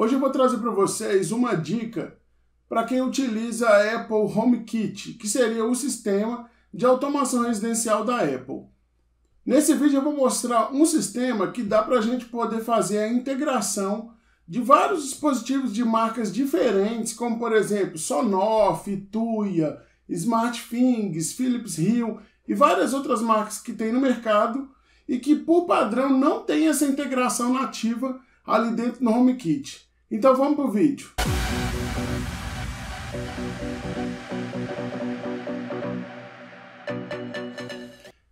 Hoje eu vou trazer para vocês uma dica para quem utiliza a Apple HomeKit, que seria o sistema de automação residencial da Apple. Nesse vídeo eu vou mostrar um sistema que dá para a gente poder fazer a integração de vários dispositivos de marcas diferentes, como por exemplo Sonoff, Tuya, SmartThings, Philips Hue e várias outras marcas que tem no mercado e que por padrão não tem essa integração nativa ali dentro do HomeKit. Então vamos pro vídeo.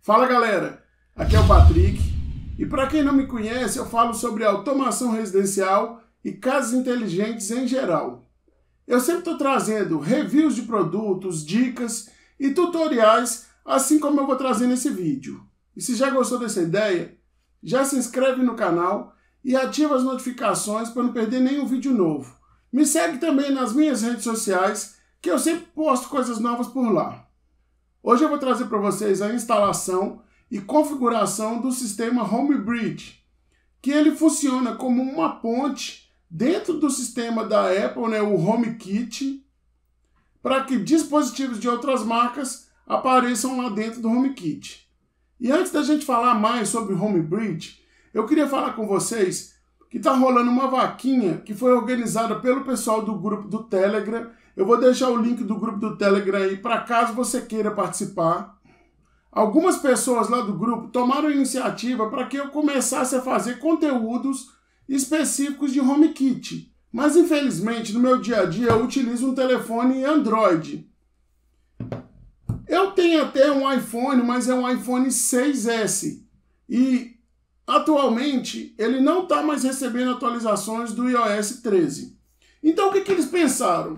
Fala galera, aqui é o Patrick e para quem não me conhece, eu falo sobre automação residencial e casas inteligentes em geral. Eu sempre estou trazendo reviews de produtos, dicas e tutoriais, assim como eu vou trazer nesse vídeo. E se já gostou dessa ideia, já se inscreve no canal e ativa as notificações para não perder nenhum vídeo novo. Me segue também nas minhas redes sociais, que eu sempre posto coisas novas por lá. Hoje eu vou trazer para vocês a instalação e configuração do sistema Homebridge, que ele funciona como uma ponte dentro do sistema da Apple, né, o HomeKit, para que dispositivos de outras marcas apareçam lá dentro do HomeKit. E antes da gente falar mais sobre Homebridge, eu queria falar com vocês que está rolando uma vaquinha que foi organizada pelo pessoal do grupo do Telegram. Eu vou deixar o link do grupo do Telegram aí para caso você queira participar. Algumas pessoas lá do grupo tomaram iniciativa para que eu começasse a fazer conteúdos específicos de HomeKit. Mas infelizmente no meu dia a dia eu utilizo um telefone Android. Eu tenho até um iPhone, mas é um iPhone 6S. E atualmente ele não está mais recebendo atualizações do iOS 13. Então o que, que eles pensaram?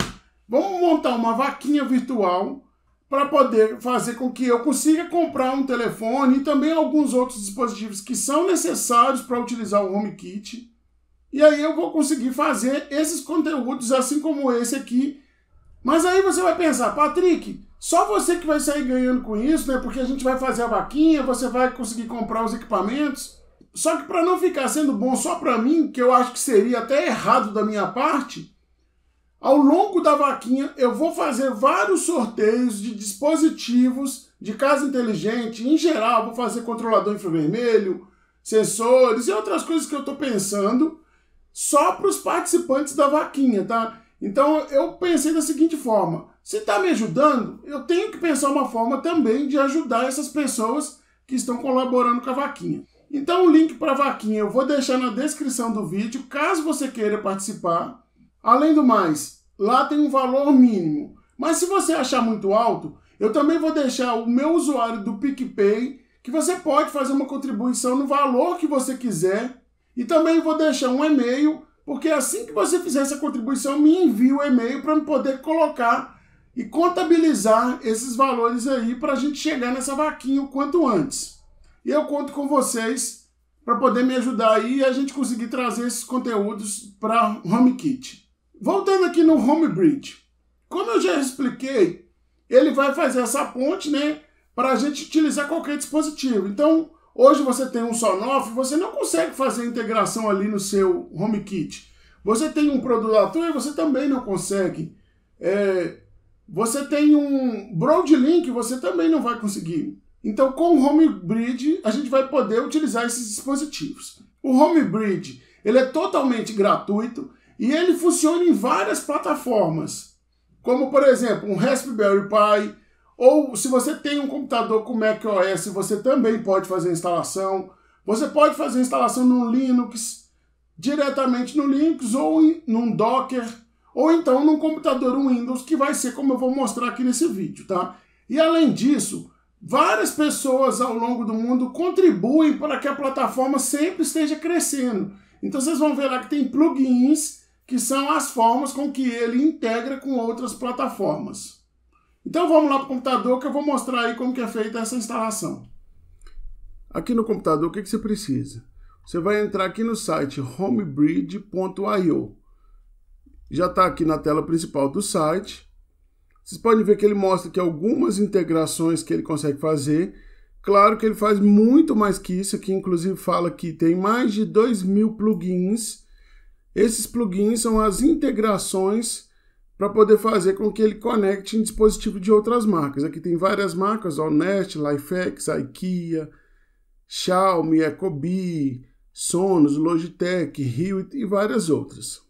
Vamos montar uma vaquinha virtual para poder fazer com que eu consiga comprar um telefone e também alguns outros dispositivos que são necessários para utilizar o HomeKit. E aí eu vou conseguir fazer esses conteúdos assim como esse aqui. Mas aí você vai pensar, Patrick, só você que vai sair ganhando com isso, né? Porque a gente vai fazer a vaquinha, você vai conseguir comprar os equipamentos. Só que para não ficar sendo bom só para mim, que eu acho que seria até errado da minha parte, ao longo da vaquinha eu vou fazer vários sorteios de dispositivos de casa inteligente, em geral, vou fazer controlador infravermelho, sensores e outras coisas que eu estou pensando só para os participantes da vaquinha, tá? Então eu pensei da seguinte forma: se está me ajudando, eu tenho que pensar uma forma também de ajudar essas pessoas que estão colaborando com a vaquinha. Então o link para a vaquinha eu vou deixar na descrição do vídeo, caso você queira participar. Além do mais, lá tem um valor mínimo, mas se você achar muito alto, eu também vou deixar o meu usuário do PicPay, que você pode fazer uma contribuição no valor que você quiser. E também vou deixar um e-mail, porque assim que você fizer essa contribuição, me envie o e-mail para eu poder colocar e contabilizar esses valores aí para a gente chegar nessa vaquinha o quanto antes. E eu conto com vocês para poder me ajudar aí e a gente conseguir trazer esses conteúdos para HomeKit. Voltando aqui no HomeBridge. Como eu já expliquei, ele vai fazer essa ponte, né, para a gente utilizar qualquer dispositivo. Então, hoje você tem um Sonoff, você não consegue fazer integração ali no seu HomeKit. Você tem um produto e você também não consegue. É, você tem um Broadlink, você também não vai conseguir. Então, com o Homebridge, a gente vai poder utilizar esses dispositivos. O Homebridge ele é totalmente gratuito e ele funciona em várias plataformas, como por exemplo um Raspberry Pi, ou se você tem um computador com macOS, você também pode fazer a instalação. Você pode fazer a instalação no Linux, diretamente no Linux, ou em, num Docker, ou então num computador Windows, que vai ser como eu vou mostrar aqui nesse vídeo, tá? E além disso, Várias pessoas ao longo do mundo contribuem para que a plataforma sempre esteja crescendo. Então vocês vão ver lá que tem plugins, que são as formas com que ele integra com outras plataformas. Então vamos lá para o computador que eu vou mostrar aí como que é feita essa instalação. Aqui no computador o que, que você precisa? Você vai entrar aqui no site homebridge.io. Já está aqui na tela principal do site. Vocês podem ver que ele mostra que algumas integrações que ele consegue fazer. Claro que ele faz muito mais que isso, aqui inclusive fala que tem mais de 2 mil plugins. Esses plugins são as integrações para poder fazer com que ele conecte em dispositivo de outras marcas. Aqui tem várias marcas, ó, Lifex, IKEA, Xiaomi, Ecobee, Sonos, Logitech, Hewitt e várias outras.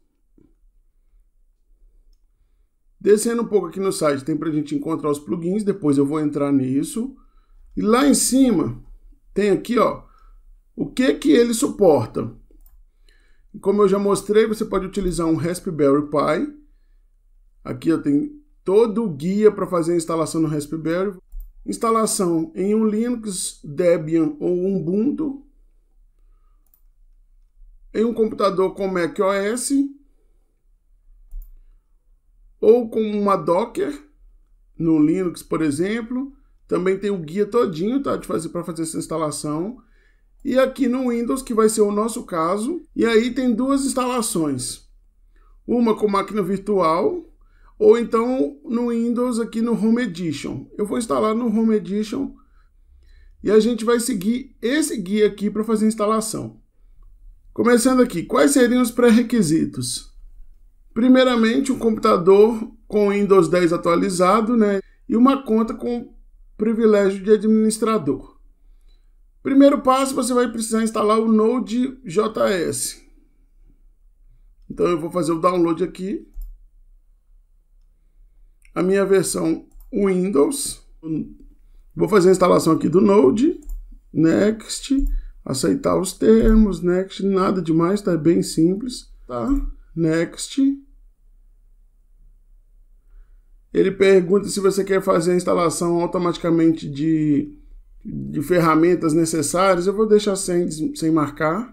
Descendo um pouco aqui no site, tem para a gente encontrar os plugins, depois eu vou entrar nisso. E lá em cima, tem aqui, ó, o que que ele suporta. Como eu já mostrei, você pode utilizar um Raspberry Pi. Aqui eu tenho todo o guia para fazer a instalação no Raspberry. Instalação em um Linux, Debian ou Ubuntu. Em um computador com macOS ou com uma Docker no Linux, por exemplo. Também tem o guia todinho tá, para fazer essa instalação. E aqui no Windows, que vai ser o nosso caso. E aí tem duas instalações. Uma com máquina virtual, ou então no Windows aqui no Home Edition. Eu vou instalar no Home Edition e a gente vai seguir esse guia aqui para fazer a instalação. Começando aqui, quais seriam os pré-requisitos? Primeiramente, um computador com Windows 10 atualizado, né? E uma conta com privilégio de administrador. Primeiro passo, você vai precisar instalar o Node.js. Então eu vou fazer o download aqui. A minha versão Windows. Vou fazer a instalação aqui do Node. Next. Aceitar os termos. Next. Nada demais, tá? É bem simples. Tá? Next. Ele pergunta se você quer fazer a instalação automaticamente de, de ferramentas necessárias. Eu vou deixar sem, sem marcar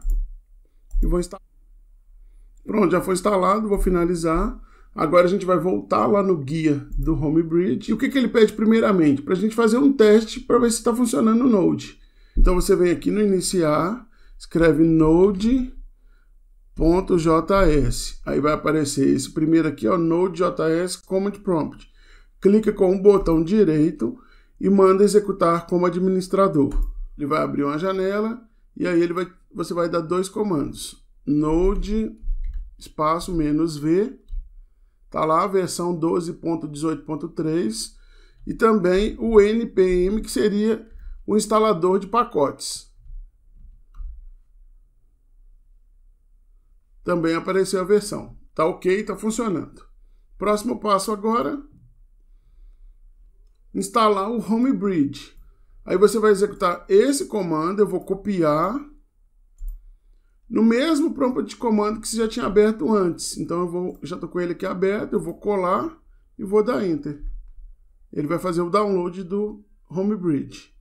e vou instalar. Pronto, já foi instalado, vou finalizar. Agora a gente vai voltar lá no guia do Homebridge. E o que, que ele pede primeiramente? Para a gente fazer um teste para ver se está funcionando o Node. Então você vem aqui no iniciar, escreve Node .js. Aí vai aparecer esse primeiro aqui, ó, Node.js Command Prompt. Clica com o botão direito e manda executar como administrador. Ele vai abrir uma janela e aí ele vai, você vai dar dois comandos. Node espaço menos "-v", tá lá a versão 12.18.3 e também o npm, que seria o instalador de pacotes. Também apareceu a versão. Tá ok, tá funcionando. Próximo passo agora, instalar o Homebridge. Aí você vai executar esse comando, eu vou copiar no mesmo prompt de comando que você já tinha aberto antes. Então eu vou, já tô com ele aqui aberto, eu vou colar e vou dar Enter. Ele vai fazer o download do Homebridge.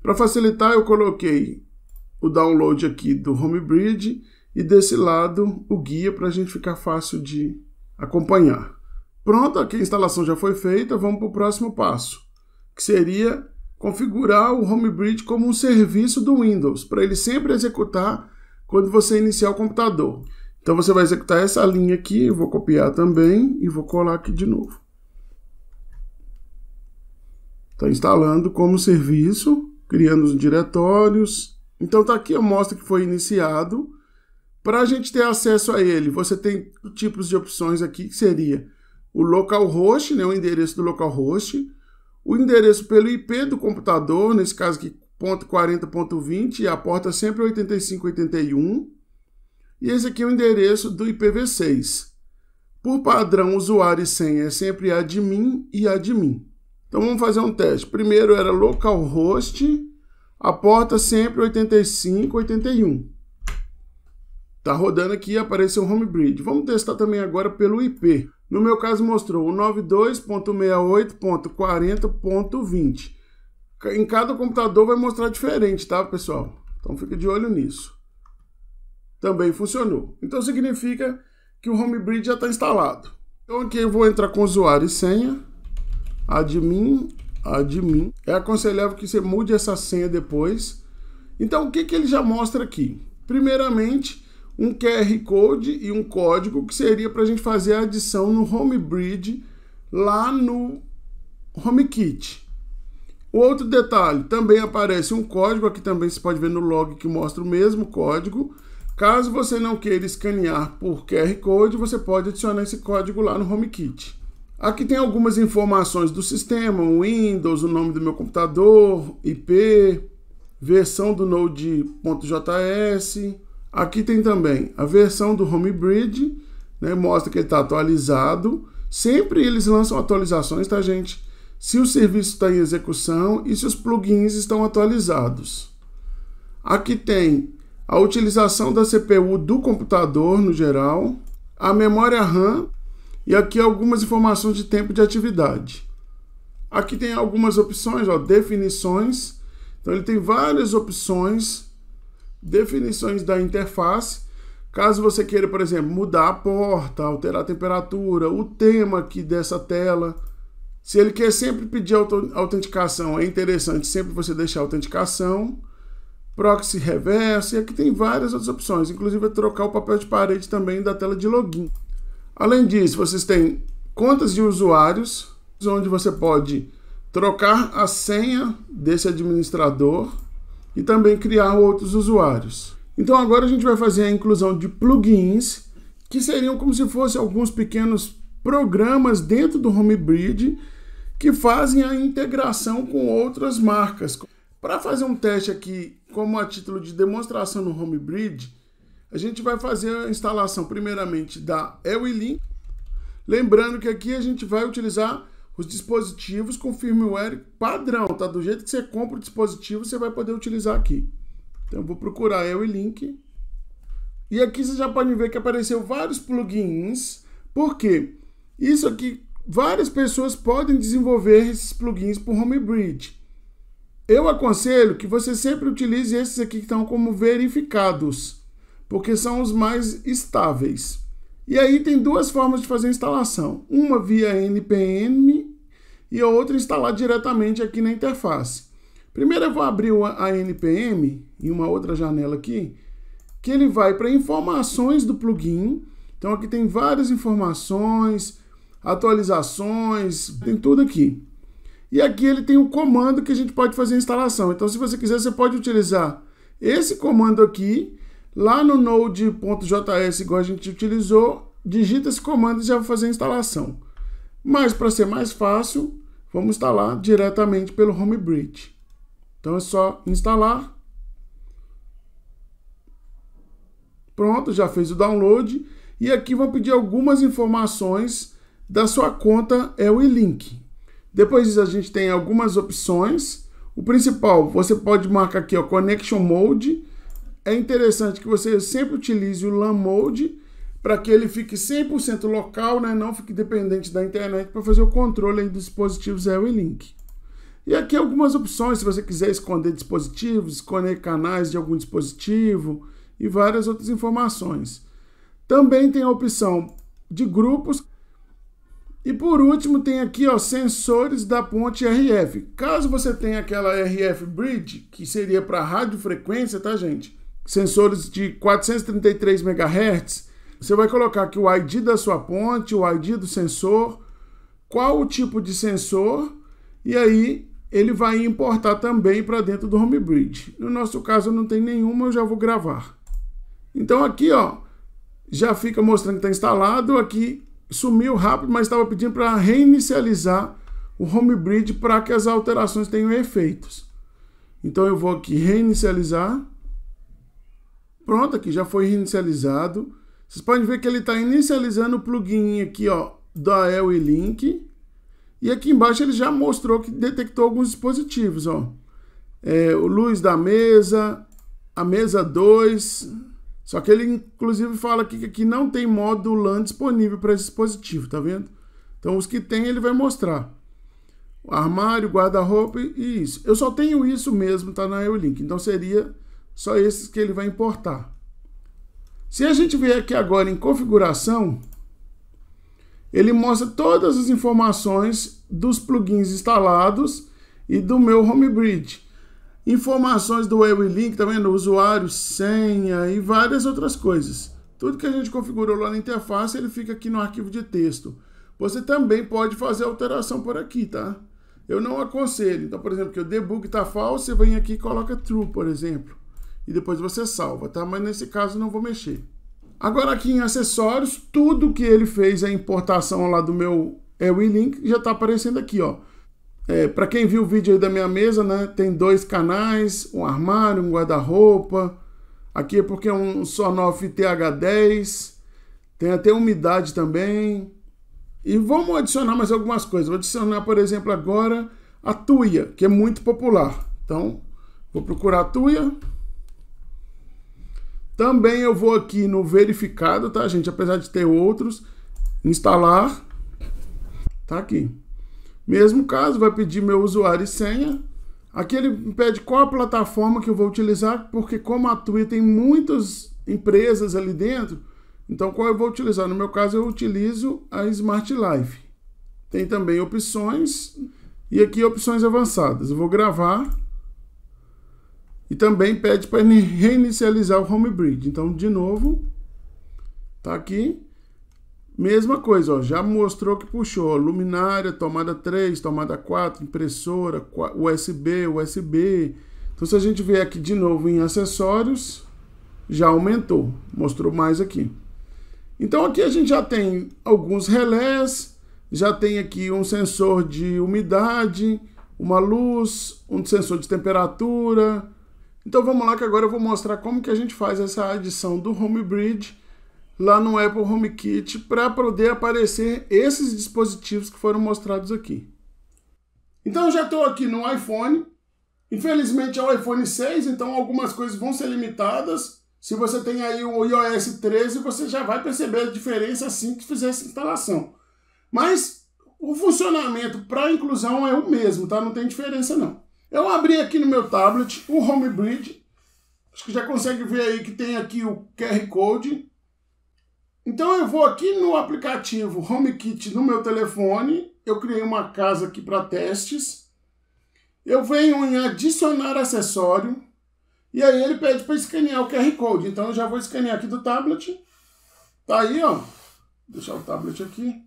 Para facilitar, eu coloquei o download aqui do Homebridge e desse lado o guia para a gente ficar fácil de acompanhar. Pronto, aqui a instalação já foi feita, vamos para o próximo passo, que seria configurar o Homebridge como um serviço do Windows, para ele sempre executar quando você iniciar o computador. Então você vai executar essa linha aqui, eu vou copiar também e vou colar aqui de novo. Está instalando como serviço, criando os diretórios, então tá aqui a mostra que foi iniciado. Para a gente ter acesso a ele, você tem tipos de opções aqui que seria o localhost, né, o endereço do localhost, o endereço pelo IP do computador, nesse caso aqui .40.20 e a porta sempre 8581. É e esse aqui é o endereço do IPv6. Por padrão, usuário e senha é sempre admin e admin. Então vamos fazer um teste. Primeiro era localhost a porta sempre 85, 81. Tá rodando aqui, apareceu o home bridge. Vamos testar também agora pelo IP. No meu caso mostrou o 92.68.40.20. Em cada computador vai mostrar diferente, tá, pessoal? Então fica de olho nisso. Também funcionou. Então significa que o home bridge já está instalado. Então aqui eu vou entrar com usuário e senha, admin admin. É aconselhável que você mude essa senha depois. Então, o que, que ele já mostra aqui? Primeiramente, um QR Code e um código que seria para a gente fazer a adição no HomeBridge lá no HomeKit. O outro detalhe, também aparece um código, aqui também você pode ver no log que mostra o mesmo código. Caso você não queira escanear por QR Code, você pode adicionar esse código lá no HomeKit. Aqui tem algumas informações do sistema, o Windows, o nome do meu computador, IP, versão do Node.js. Aqui tem também a versão do Homebridge, né? mostra que ele está atualizado. Sempre eles lançam atualizações, tá, gente? Se o serviço está em execução e se os plugins estão atualizados. Aqui tem a utilização da CPU do computador no geral, a memória RAM, e aqui algumas informações de tempo de atividade. Aqui tem algumas opções, ó, definições. Então ele tem várias opções, definições da interface. Caso você queira, por exemplo, mudar a porta, alterar a temperatura, o tema aqui dessa tela. Se ele quer sempre pedir autenticação, é interessante sempre você deixar autenticação. Proxy reverso, e aqui tem várias outras opções, inclusive é trocar o papel de parede também da tela de login. Além disso, vocês têm contas de usuários, onde você pode trocar a senha desse administrador e também criar outros usuários. Então agora a gente vai fazer a inclusão de plugins, que seriam como se fossem alguns pequenos programas dentro do Homebridge que fazem a integração com outras marcas. Para fazer um teste aqui como a título de demonstração no Homebridge, a gente vai fazer a instalação primeiramente da Ewilink. Lembrando que aqui a gente vai utilizar os dispositivos com firmware padrão, tá? Do jeito que você compra o dispositivo, você vai poder utilizar aqui. Então eu vou procurar Ewilink. E aqui vocês já podem ver que apareceu vários plugins. Por quê? Isso aqui, várias pessoas podem desenvolver esses plugins o Homebridge. Eu aconselho que você sempre utilize esses aqui que estão como verificados porque são os mais estáveis. E aí tem duas formas de fazer a instalação: uma via NPM e a outra instalar diretamente aqui na interface. Primeiro eu vou abrir a NPM em uma outra janela aqui, que ele vai para informações do plugin. Então aqui tem várias informações, atualizações, tem tudo aqui. E aqui ele tem um comando que a gente pode fazer a instalação. Então se você quiser, você pode utilizar esse comando aqui Lá no node.js, igual a gente utilizou, digita esse comando e já vai fazer a instalação. Mas para ser mais fácil, vamos instalar diretamente pelo Homebridge. Então é só instalar. Pronto, já fez o download. E aqui vão pedir algumas informações da sua conta é o e-link. Depois disso, a gente tem algumas opções. O principal, você pode marcar aqui o Connection Mode, é interessante que você sempre utilize o LAN mode para que ele fique 100% local, né? não fique dependente da internet para fazer o controle dos dispositivos é e Link. E aqui algumas opções, se você quiser esconder dispositivos, esconder canais de algum dispositivo e várias outras informações. Também tem a opção de grupos. E por último tem aqui ó, sensores da ponte RF. Caso você tenha aquela RF Bridge, que seria para radiofrequência, tá gente? sensores de 433 MHz, você vai colocar aqui o ID da sua ponte, o ID do sensor, qual o tipo de sensor, e aí ele vai importar também para dentro do Homebridge. No nosso caso não tem nenhuma, eu já vou gravar. Então aqui ó, já fica mostrando que está instalado, aqui sumiu rápido, mas estava pedindo para reinicializar o Homebridge para que as alterações tenham efeitos. Então eu vou aqui reinicializar, Pronto, aqui já foi inicializado. Vocês podem ver que ele está inicializando o plugin aqui, ó, da El e Link. E aqui embaixo ele já mostrou que detectou alguns dispositivos, ó. É, o luz da mesa, a mesa 2. Só que ele inclusive fala aqui que aqui não tem modo LAN disponível para esse dispositivo, tá vendo? Então os que tem ele vai mostrar. O armário, guarda-roupa e isso. Eu só tenho isso mesmo, tá na Eulink. Então seria só esses que ele vai importar. Se a gente vier aqui agora em configuração, ele mostra todas as informações dos plugins instalados e do meu Homebridge. Informações do WebLink, tá vendo? Usuário, senha e várias outras coisas. Tudo que a gente configurou lá na interface, ele fica aqui no arquivo de texto. Você também pode fazer alteração por aqui, tá? Eu não aconselho. Então, por exemplo, que o debug está falso, você vem aqui e coloca true, por exemplo e depois você salva, tá? Mas nesse caso não vou mexer. Agora aqui em acessórios, tudo que ele fez a importação lá do meu e-link já está aparecendo aqui, ó. É, para quem viu o vídeo aí da minha mesa, né, tem dois canais, um armário, um guarda-roupa. Aqui é porque é um Sonoff TH10. Tem até umidade também. E vamos adicionar mais algumas coisas. Vou adicionar, por exemplo, agora a tuia, que é muito popular. Então, vou procurar a tuia. Também eu vou aqui no verificado, tá, gente? Apesar de ter outros, instalar, tá aqui. Mesmo caso, vai pedir meu usuário e senha. Aqui ele me pede qual a plataforma que eu vou utilizar, porque como a Twitter tem muitas empresas ali dentro, então qual eu vou utilizar? No meu caso, eu utilizo a Smart Life. Tem também opções e aqui opções avançadas. Eu vou gravar e também pede para reinicializar o homebridge. Então, de novo, tá aqui. Mesma coisa, ó, já mostrou que puxou luminária, tomada 3, tomada 4, impressora, USB, USB. Então, se a gente vier aqui de novo em acessórios, já aumentou, mostrou mais aqui. Então, aqui a gente já tem alguns relés, já tem aqui um sensor de umidade, uma luz, um sensor de temperatura, então vamos lá que agora eu vou mostrar como que a gente faz essa adição do Bridge lá no Apple HomeKit para poder aparecer esses dispositivos que foram mostrados aqui. Então já estou aqui no iPhone. Infelizmente é o iPhone 6, então algumas coisas vão ser limitadas. Se você tem aí o iOS 13, você já vai perceber a diferença assim que fizer essa instalação. Mas o funcionamento para inclusão é o mesmo, tá? Não tem diferença não. Eu abri aqui no meu tablet o Homebridge. Acho que já consegue ver aí que tem aqui o QR Code. Então eu vou aqui no aplicativo HomeKit no meu telefone. Eu criei uma casa aqui para testes. Eu venho em adicionar acessório. E aí ele pede para escanear o QR Code. Então eu já vou escanear aqui do tablet. Tá aí, ó. Vou deixar o tablet aqui.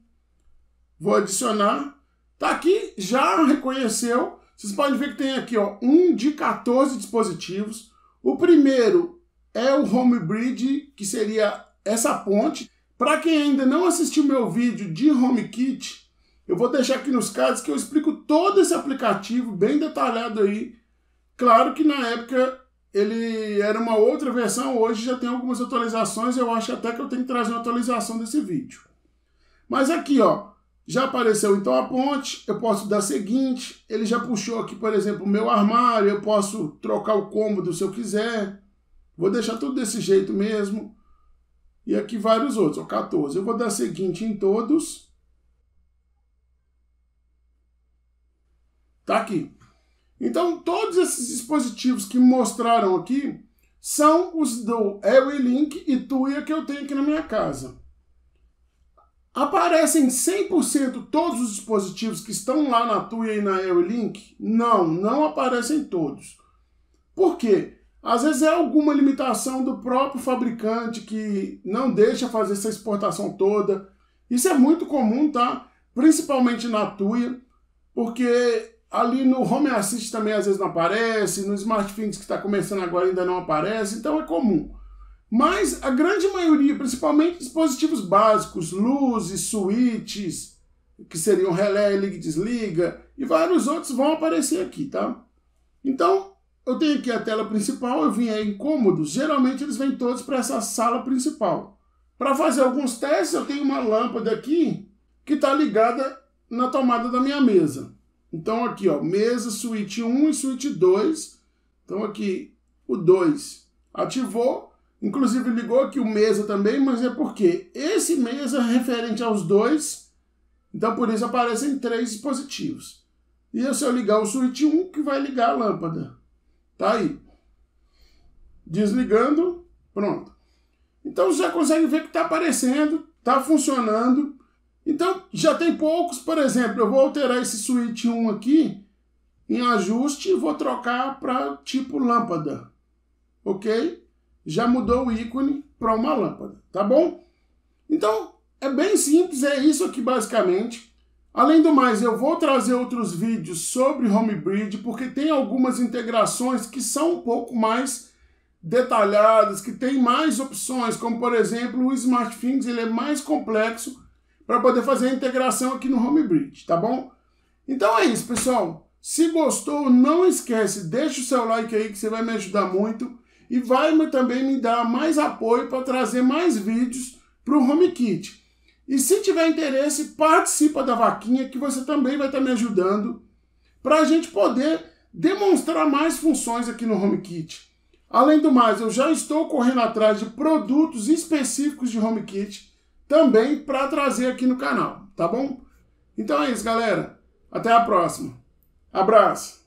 Vou adicionar. Tá aqui, já reconheceu. Vocês podem ver que tem aqui ó, um de 14 dispositivos. O primeiro é o home bridge, que seria essa ponte. Para quem ainda não assistiu meu vídeo de HomeKit, eu vou deixar aqui nos cards que eu explico todo esse aplicativo bem detalhado aí. Claro que na época ele era uma outra versão, hoje já tem algumas atualizações, eu acho até que eu tenho que trazer uma atualização desse vídeo. Mas aqui, ó, já apareceu então a ponte, eu posso dar seguinte, ele já puxou aqui, por exemplo, o meu armário, eu posso trocar o cômodo se eu quiser. Vou deixar tudo desse jeito mesmo. E aqui vários outros, ó, 14. Eu vou dar seguinte em todos. Tá aqui. Então, todos esses dispositivos que mostraram aqui são os do Link e Tuya que eu tenho aqui na minha casa. Aparecem 100% todos os dispositivos que estão lá na Tuya e na EuLink Não, não aparecem todos. Por quê? Às vezes é alguma limitação do próprio fabricante que não deixa fazer essa exportação toda. Isso é muito comum, tá? Principalmente na Tuya, porque ali no Home Assist também às vezes não aparece, no Smart Things que está começando agora ainda não aparece, então é comum. Mas a grande maioria, principalmente dispositivos básicos, luzes, switches, que seriam relé, liga e desliga, e vários outros vão aparecer aqui, tá? Então, eu tenho aqui a tela principal, eu vim aí em cômodos, geralmente eles vêm todos para essa sala principal. Para fazer alguns testes, eu tenho uma lâmpada aqui que está ligada na tomada da minha mesa. Então aqui, ó, mesa, suíte 1 e suíte 2. Então aqui, o 2 ativou, Inclusive ligou aqui o mesa também, mas é porque esse mesa é referente aos dois, então por isso aparecem três dispositivos. E é se eu ligar o switch 1, que vai ligar a lâmpada. Tá aí. Desligando, pronto. Então você já consegue ver que está aparecendo, está funcionando. Então já tem poucos, por exemplo, eu vou alterar esse switch 1 aqui em ajuste e vou trocar para tipo lâmpada. Ok? já mudou o ícone para uma lâmpada, tá bom? Então, é bem simples, é isso aqui basicamente. Além do mais, eu vou trazer outros vídeos sobre Homebridge, porque tem algumas integrações que são um pouco mais detalhadas, que tem mais opções, como por exemplo o SmartThings, ele é mais complexo para poder fazer a integração aqui no Homebridge, tá bom? Então é isso, pessoal. Se gostou, não esquece, deixa o seu like aí que você vai me ajudar muito e vai também me dar mais apoio para trazer mais vídeos para o HomeKit. E se tiver interesse, participa da vaquinha que você também vai estar tá me ajudando para a gente poder demonstrar mais funções aqui no HomeKit. Além do mais, eu já estou correndo atrás de produtos específicos de HomeKit também para trazer aqui no canal, tá bom? Então é isso, galera. Até a próxima. Abraço!